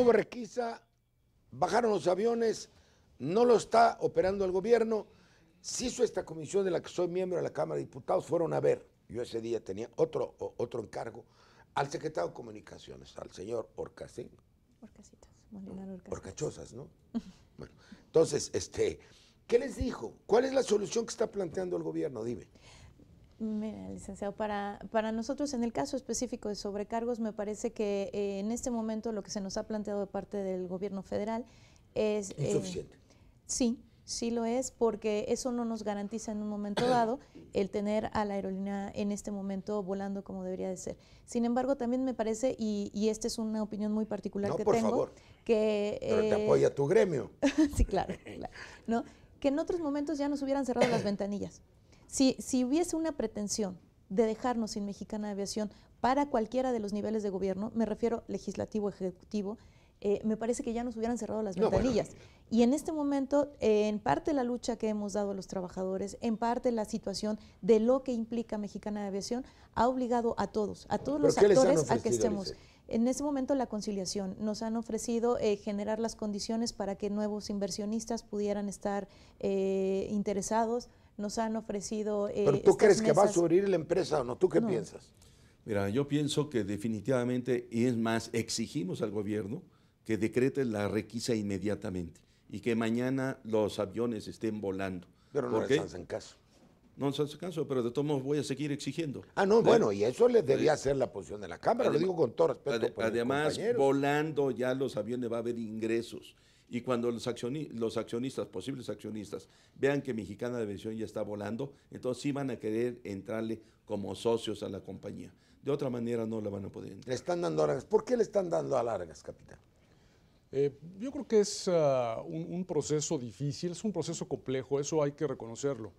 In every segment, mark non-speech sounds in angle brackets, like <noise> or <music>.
hubo requisa, bajaron los aviones, no lo está operando el gobierno. Se hizo esta comisión de la que soy miembro de la Cámara de Diputados, fueron a ver, yo ese día tenía otro, otro encargo, al secretario de Comunicaciones, al señor Orcasín. Orcasitas, Orcachosas, ¿no? <laughs> bueno, entonces, este, ¿qué les dijo? ¿Cuál es la solución que está planteando el gobierno? Dime. Mira, licenciado, para, para nosotros en el caso específico de sobrecargos, me parece que eh, en este momento lo que se nos ha planteado de parte del gobierno federal es... Eh, Insuficiente. sí, sí lo es, porque eso no nos garantiza en un momento <clears throat> dado el tener a la aerolínea en este momento volando como debería de ser. Sin embargo, también me parece, y, y esta es una opinión muy particular no, que por favor. que... Pero te eh, apoya tu gremio. <laughs> sí, claro, claro. ¿no? que en otros momentos ya nos hubieran cerrado las ventanillas. Si, si hubiese una pretensión de dejarnos sin Mexicana de Aviación para cualquiera de los niveles de gobierno, me refiero legislativo, ejecutivo, eh, me parece que ya nos hubieran cerrado las ventanillas. Y en este momento, en parte la lucha que hemos dado a los trabajadores, en parte la situación de lo que implica Mexicana de Aviación, ha obligado a todos, a todos los actores a que estemos. En ese momento la conciliación. Nos han ofrecido eh, generar las condiciones para que nuevos inversionistas pudieran estar eh, interesados nos han ofrecido... Eh, ¿Pero tú crees que va a subir la empresa o no? ¿Tú qué piensas? Mira, yo pienso que definitivamente, y es más, exigimos al gobierno que decrete la requisa inmediatamente y que mañana los aviones estén volando. Pero no les hacen caso. No nos hacen caso, pero de todos modos voy a seguir exigiendo. Ah, no, bueno, y eso le debía ser eh, la posición de la Cámara, lo digo con todo respeto. además, volando ya los aviones va a haber ingresos y cuando los, los accionistas, posibles accionistas, vean que Mexicana de Aviación ya está volando, entonces sí van a querer entrarle como socios a la compañía. De otra manera no la van a poder entrar. Le están dando largas. ¿Por qué le están dando a largas, capitán? Eh, yo creo que es ah, un, proceso difícil, es un proceso complejo, eso hay que reconocerlo.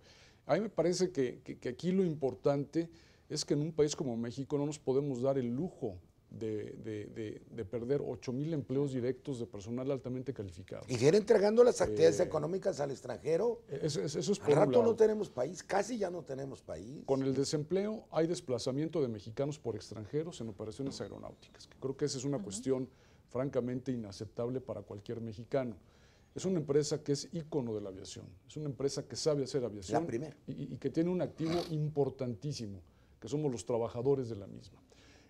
A mí me parece que aquí lo importante es que en un país como México no nos podemos dar el lujo de, perder 8 mil empleos directos de personal altamente calificado. Y ir entregando las actividades eh, económicas al extranjero. Eso, es por al rato no tenemos país, casi ya no tenemos país. Con el desempleo hay desplazamiento de mexicanos por extranjeros en operaciones aeronáuticas, que creo que esa es una cuestión francamente inaceptable para cualquier mexicano. Es una empresa que es ícono de la aviación, es una empresa que sabe hacer aviación y que tiene un activo importantísimo, que somos los trabajadores de la misma.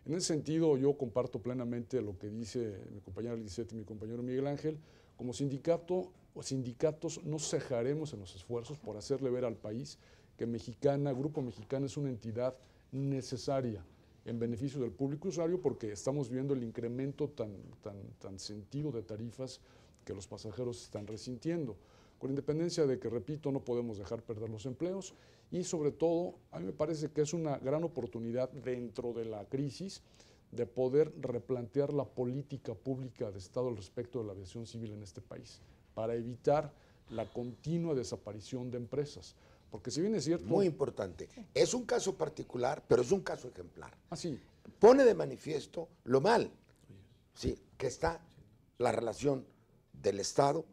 En ese sentido, yo comparto plenamente lo que dice mi compañera Lizette y mi compañero Miguel Ángel. Como sindicato o sindicatos no cejaremos en los esfuerzos por hacerle ver al país que Mexicana, Grupo Mexicana es una entidad necesaria en beneficio del público usuario porque estamos viendo el incremento tan, tan, tan sentido de tarifas que los pasajeros están resintiendo. Con independencia de que, repito, no podemos dejar perder los empleos y sobre todo a mí me parece que es una gran oportunidad dentro de la crisis de poder replantear la política pública de Estado al respecto de la aviación civil en este país, para evitar la continua desaparición de empresas. Porque si bien es cierto... Muy importante. Es un caso particular, pero es un caso ejemplar. Así. Ah, Pone de manifiesto lo mal sí, que está la relación del Estado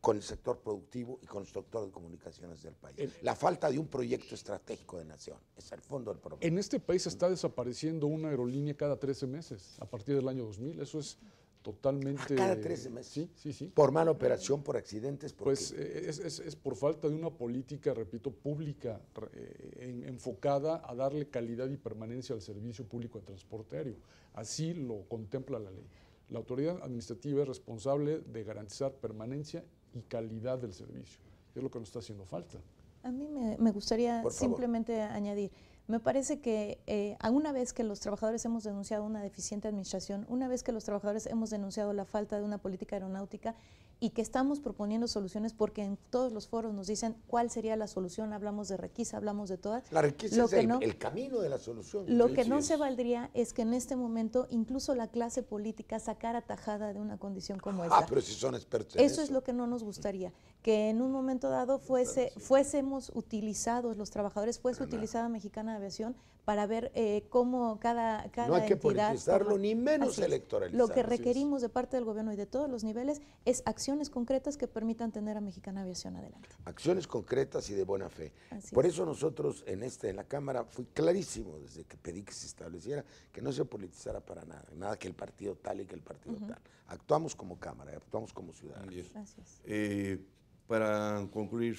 con el sector productivo y con el sector de comunicaciones del país. la falta de un proyecto estratégico de nación es el fondo del problema. En este país está mm. desapareciendo una aerolínea cada 13 meses, a partir del año 2000. Eso es totalmente... cada 13 meses. Sí, sí, sí. Por mala operación, por accidentes. pues eh, es, por falta de una política, repito, pública, eh, enfocada a darle calidad y permanencia al servicio público de transporte aéreo. Así lo contempla la ley. La autoridad administrativa es responsable de garantizar permanencia y calidad del servicio. Es lo que nos está haciendo falta. A mí me, me gustaría simplemente añadir, me parece que eh, una vez que los trabajadores hemos denunciado una deficiente administración, una vez que los trabajadores hemos denunciado la falta de una política aeronáutica y que estamos proponiendo soluciones porque en todos los foros nos dicen cuál sería la solución, hablamos de requisa, hablamos de todas. La requisa es el, camino de la solución. Lo que no se valdría es que en este momento incluso la clase política sacara tajada de una condición como ah, esta. Ah, pero si son expertos Eso es lo que no nos gustaría que en un momento dado fuese, fuésemos utilizados, los trabajadores, fuese utilizada Mexicana de Aviación para ver eh, cómo cada, cada no hay que politizarlo, ni menos electoralizarlo. Lo que requerimos de parte del gobierno y de todos los niveles es acciones concretas que permitan tener a Mexicana Aviación adelante. Acciones concretas y de buena fe. Por eso nosotros en este en la Cámara fui clarísimo desde que pedí que se estableciera que no se politizara para nada, nada que el partido tal y que el partido tal. Actuamos como Cámara, actuamos como ciudadanos. Gracias. gracias para concluir,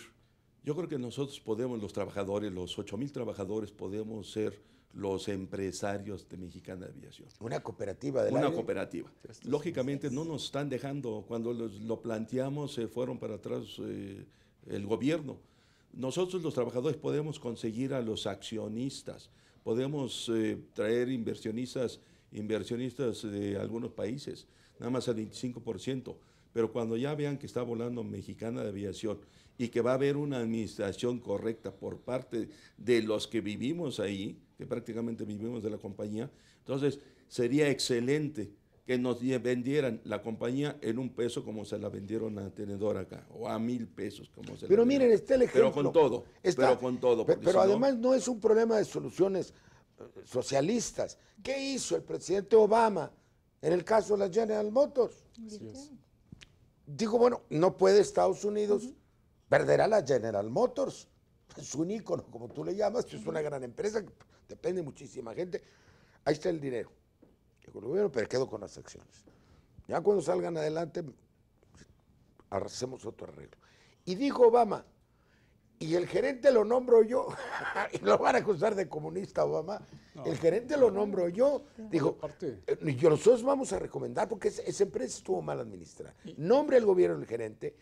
yo creo que nosotros podemos, los trabajadores, los 8 mil trabajadores, podemos ser los empresarios de Mexicana Aviación. Una cooperativa de Una cooperativa. Lógicamente no nos están dejando, cuando lo planteamos se fueron para atrás eh, el gobierno. Nosotros los trabajadores podemos conseguir a los accionistas, podemos eh, traer inversionistas, inversionistas de algunos países, nada más al 25% pero cuando ya vean que está volando Mexicana de Aviación y que va a haber una administración correcta por parte de los que vivimos ahí, que prácticamente vivimos de la compañía, entonces sería excelente que nos vendieran la compañía en un peso como se la vendieron a Tenedor acá, o a mil pesos como se Pero miren, este ejemplo. Pero con todo, pero con todo. Pero, además no... es un problema de soluciones eh, socialistas. ¿Qué hizo el presidente Obama en el caso de la General Motors? Dijo, bueno, no puede Estados Unidos, perder a perderá la General Motors, <laughs> es un ícono, como tú le llamas, es una gran empresa, que depende muchísima gente. Ahí está el dinero. Digo, bueno, pero quedo con las acciones. Ya cuando salgan adelante, hacemos pues, otro arreglo. Y dijo Obama, y el gerente lo nombro yo, <laughs> y lo van a acusar de comunista Obama, el gerente lo nombro yo, digo, eh, nosotros vamos a recomendar porque esa empresa estuvo mal administrada, nombre al gobierno el gerente,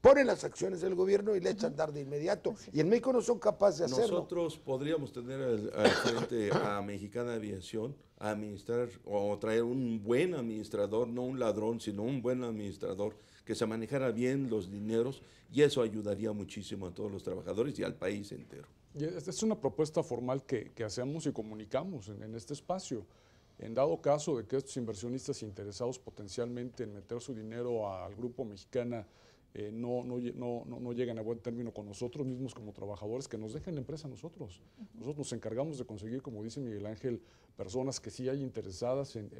ponen las acciones del gobierno y le echan dar de inmediato. Y en México no son capaces de hacerlo. Nosotros podríamos tener al, frente a Mexicana Aviación a administrar o traer un buen administrador, no un ladrón, sino un buen administrador que se manejara bien los dineros y eso ayudaría muchísimo a todos los trabajadores y al país entero. Y es una propuesta formal que, hacemos y comunicamos en, en este espacio. En dado caso de que estos inversionistas interesados potencialmente en meter su dinero al Grupo Mexicana eh, no, no, llegan a buen término con nosotros mismos como trabajadores, que nos dejen la empresa a nosotros. Nosotros nos encargamos de conseguir, como dice Miguel Ángel, personas que sí hay interesadas en,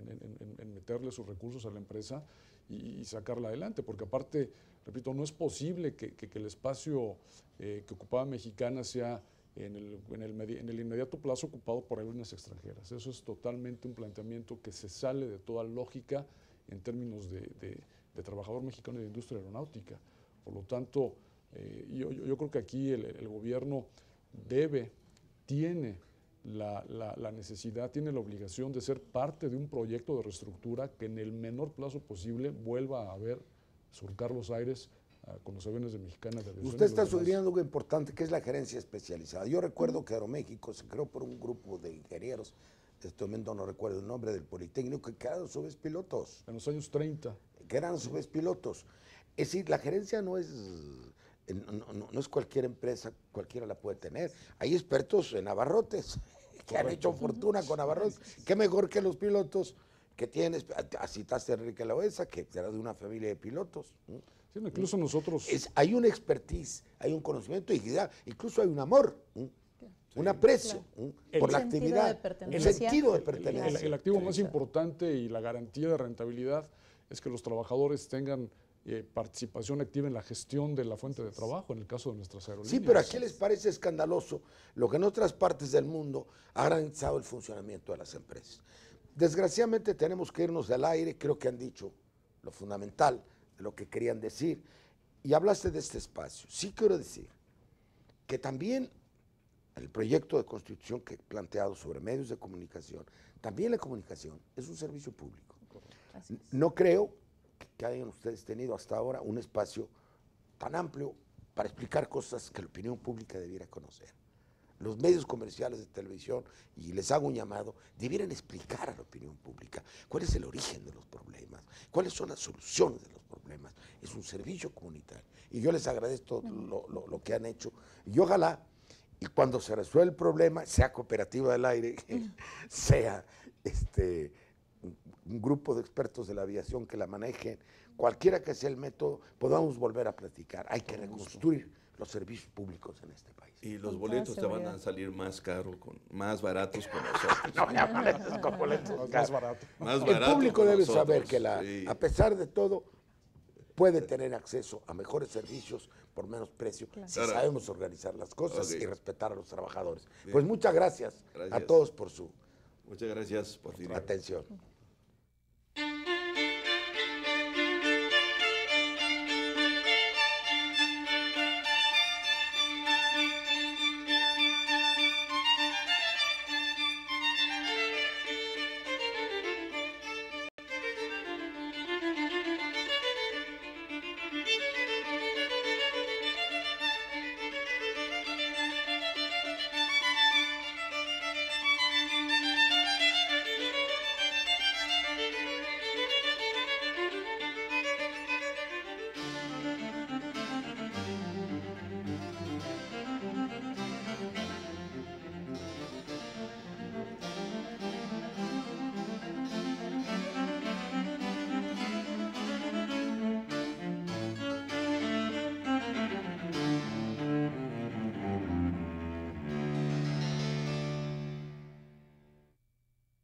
meterle sus recursos a la empresa y, sacarla adelante, porque aparte, repito, no es posible que, el espacio eh, que ocupaba Mexicana sea... En el, en, el, inmediato plazo ocupado por algunas extranjeras. Eso es totalmente un planteamiento que se sale de toda lógica en términos de, de trabajador mexicano de industria aeronáutica. Por lo tanto, eh, yo, creo que aquí el, gobierno debe, tiene la, necesidad, tiene la obligación de ser parte de un proyecto de reestructura que en el menor plazo posible vuelva a ver surcar los aires ah, con los aviones de mexicana De Usted está sugiriendo algo importante, que es la gerencia especializada. Yo recuerdo que Aeroméxico se creó por un grupo de ingenieros, de este momento no recuerdo el nombre del Politécnico, que cada su pilotos. En los años 30 que eran a su pilotos. Es decir, la gerencia no es, eh, no, es cualquier empresa, cualquiera la puede tener. Hay expertos en abarrotes <laughs> que han hecho fortuna con abarrotes. Qué mejor que los pilotos que tienes. así está Enrique Loesa, que era de una familia de pilotos. incluso nosotros. hay una expertise, hay un conocimiento y incluso hay un amor. un aprecio por la actividad, el sentido de pertenencia. El, el activo más importante y la garantía de rentabilidad es que los trabajadores tengan eh, participación activa en la gestión de la fuente de trabajo, en el caso de nuestras aerolíneas. Sí, pero aquí les parece escandaloso lo que en otras partes del mundo ha garantizado el funcionamiento de las empresas. Desgraciadamente tenemos que irnos del aire, creo que han dicho lo fundamental, de lo que querían decir. Y hablaste de este espacio. Sí quiero decir que también el proyecto de constitución que he planteado sobre medios de comunicación, también la comunicación es un servicio público. No creo que hayan ustedes tenido hasta ahora un espacio tan amplio para explicar cosas que la opinión pública debiera conocer. Los medios comerciales de televisión, y les hago un llamado, debieran explicar a la opinión pública cuál es el origen de los problemas, cuáles son las soluciones de los problemas. Es un servicio comunitario. Y yo les agradezco lo, que han hecho. Y ojalá, y cuando se resuelva el problema, sea cooperativa del aire, <laughs> sea este un grupo de expertos de la aviación que la manejen, cualquiera que sea el método, podamos volver a platicar. Hay que reconstruir los servicios públicos en este país. Y los boletos te van a salir más caros, más baratos con <laughs> nosotros. no, ya boletos con boletos Más barato. el público debe saber que la, a pesar de todo, puede tener acceso a mejores servicios por menos precio si sabemos organizar las cosas y respetar a los trabajadores. Pues muchas gracias, a todos por su muchas gracias por atención.